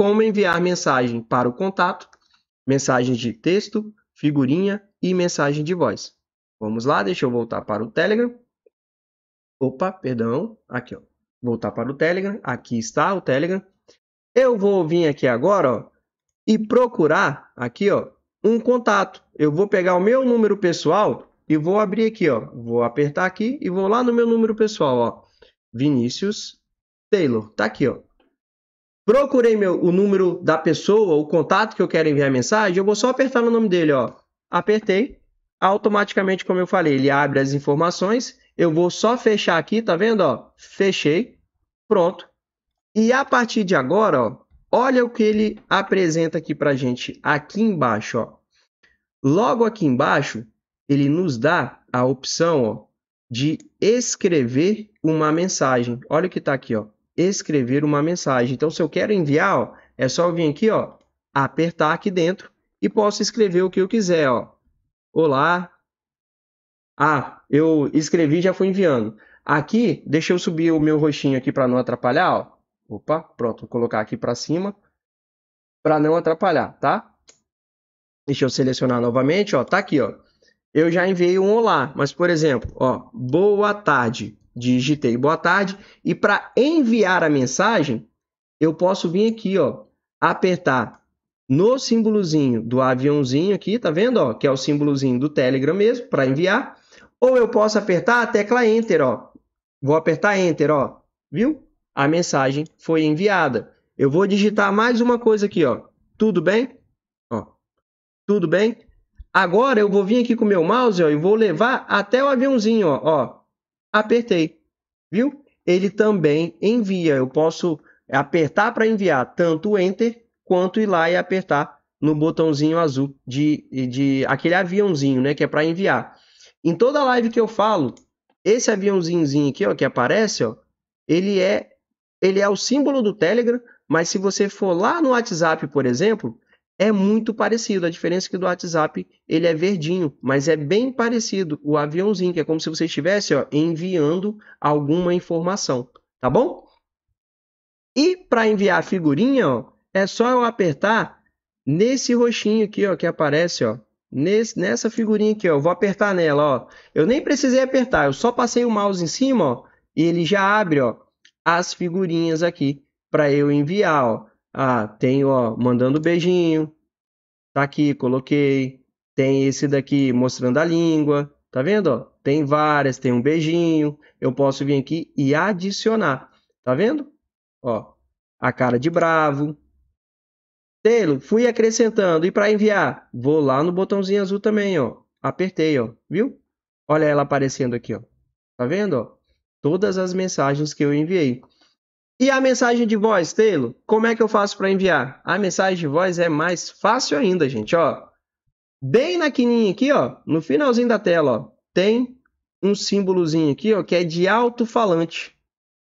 como enviar mensagem para o contato, mensagem de texto, figurinha e mensagem de voz. Vamos lá, deixa eu voltar para o Telegram. Opa, perdão, aqui ó. Voltar para o Telegram, aqui está o Telegram. Eu vou vir aqui agora, ó, e procurar aqui, ó, um contato. Eu vou pegar o meu número pessoal e vou abrir aqui, ó. Vou apertar aqui e vou lá no meu número pessoal, ó. Vinícius Taylor, tá aqui, ó. Procurei meu, o número da pessoa, o contato que eu quero enviar mensagem, eu vou só apertar no nome dele, ó. Apertei, automaticamente, como eu falei, ele abre as informações. Eu vou só fechar aqui, tá vendo, ó? Fechei. Pronto. E a partir de agora, ó, olha o que ele apresenta aqui pra gente aqui embaixo, ó. Logo aqui embaixo, ele nos dá a opção, ó, de escrever uma mensagem. Olha o que está aqui, ó escrever uma mensagem. Então, se eu quero enviar, ó, é só eu vir aqui, ó, apertar aqui dentro e posso escrever o que eu quiser, ó. Olá. Ah, eu escrevi e já fui enviando. Aqui, deixa eu subir o meu roxinho aqui para não atrapalhar, ó. Opa, pronto, vou colocar aqui para cima para não atrapalhar, tá? Deixa eu selecionar novamente, ó, tá aqui, ó. Eu já enviei um olá, mas por exemplo, ó, boa tarde digitei boa tarde e para enviar a mensagem, eu posso vir aqui, ó, apertar no símbolozinho do aviãozinho aqui, tá vendo, ó, que é o símbolozinho do Telegram mesmo para enviar, ou eu posso apertar a tecla enter, ó. Vou apertar enter, ó. Viu? A mensagem foi enviada. Eu vou digitar mais uma coisa aqui, ó. Tudo bem? Ó. Tudo bem? Agora eu vou vir aqui com o meu mouse, ó, e vou levar até o aviãozinho, ó, ó apertei. Viu? Ele também envia. Eu posso apertar para enviar tanto o Enter quanto ir lá e apertar no botãozinho azul de, de aquele aviãozinho, né, que é para enviar. Em toda live que eu falo, esse aviãozinhozinho aqui, ó, que aparece, ó, ele é ele é o símbolo do Telegram, mas se você for lá no WhatsApp, por exemplo, é muito parecido. A diferença é que do WhatsApp ele é verdinho, mas é bem parecido o aviãozinho, que é como se você estivesse ó, enviando alguma informação, tá bom? E para enviar a figurinha, ó, é só eu apertar nesse roxinho aqui, ó, que aparece, ó, nesse, nessa figurinha aqui, ó. Eu vou apertar nela, ó. Eu nem precisei apertar, eu só passei o mouse em cima, ó, e ele já abre, ó, as figurinhas aqui para eu enviar, ó. Ah, tem, ó, mandando beijinho. Tá aqui, coloquei. Tem esse daqui mostrando a língua. Tá vendo, ó? Tem várias, tem um beijinho. Eu posso vir aqui e adicionar. Tá vendo? Ó, a cara de bravo. Telo, fui acrescentando. E para enviar, vou lá no botãozinho azul também, ó. Apertei, ó. Viu? Olha ela aparecendo aqui, ó. Tá vendo, ó? Todas as mensagens que eu enviei. E a mensagem de voz, Taylor? Como é que eu faço para enviar? A mensagem de voz é mais fácil ainda, gente, ó. Bem na quininha aqui, ó, no finalzinho da tela, ó, tem um símbolozinho aqui, ó, que é de alto-falante.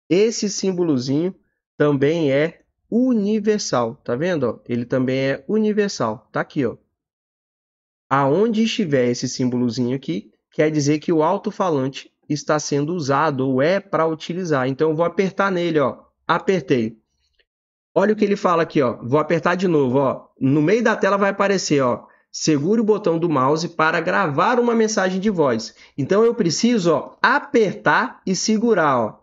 Esse símbolozinho também é universal, tá vendo? Ó? Ele também é universal, tá aqui, ó. Aonde estiver esse símbolozinho aqui, quer dizer que o alto-falante está sendo usado ou é para utilizar. Então eu vou apertar nele, ó apertei. Olha o que ele fala aqui, ó. Vou apertar de novo, ó. No meio da tela vai aparecer, ó. Segure o botão do mouse para gravar uma mensagem de voz. Então eu preciso, ó, apertar e segurar, ó.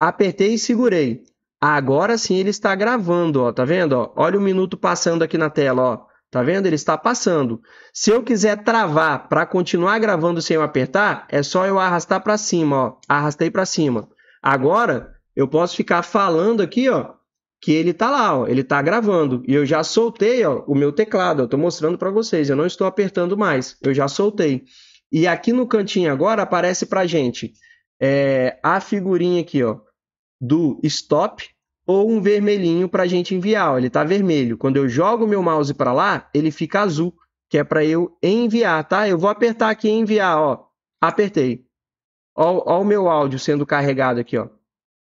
Apertei e segurei. Agora sim ele está gravando, ó. Tá vendo? Ó? Olha o minuto passando aqui na tela, ó. Tá vendo? Ele está passando. Se eu quiser travar para continuar gravando sem eu apertar, é só eu arrastar para cima, ó. Arrastei para cima. Agora eu posso ficar falando aqui, ó, que ele tá lá, ó, ele tá gravando. E eu já soltei, ó, o meu teclado, eu tô mostrando para vocês, eu não estou apertando mais, eu já soltei. E aqui no cantinho agora aparece pra gente é, a figurinha aqui, ó, do stop ou um vermelhinho para gente enviar. Ó, ele tá vermelho. Quando eu jogo meu mouse para lá, ele fica azul, que é para eu enviar, tá? Eu vou apertar aqui em enviar, ó. Apertei. Ó, ó o meu áudio sendo carregado aqui, ó.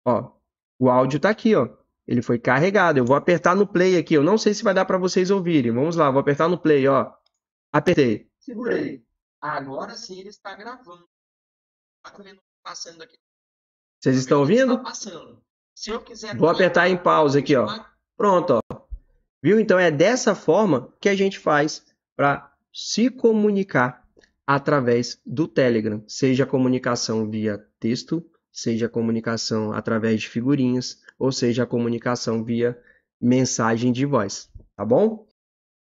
Ó, o áudio tá aqui, ó. Ele foi carregado. Eu vou apertar no play aqui. Eu não sei se vai dar para vocês ouvirem. Vamos lá, vou apertar no play, ó. Apertei. Segurei. Agora sim ele está gravando. Tá passando aqui. Vocês estão ouvindo? passando. Se eu quiser Vou apertar em pausa aqui, ó. Pronto, ó. Viu? Então é dessa forma que a gente faz para se comunicar através do Telegram, seja comunicação via texto, seja a comunicação através de figurinhas, ou seja a comunicação via mensagem de voz, tá bom?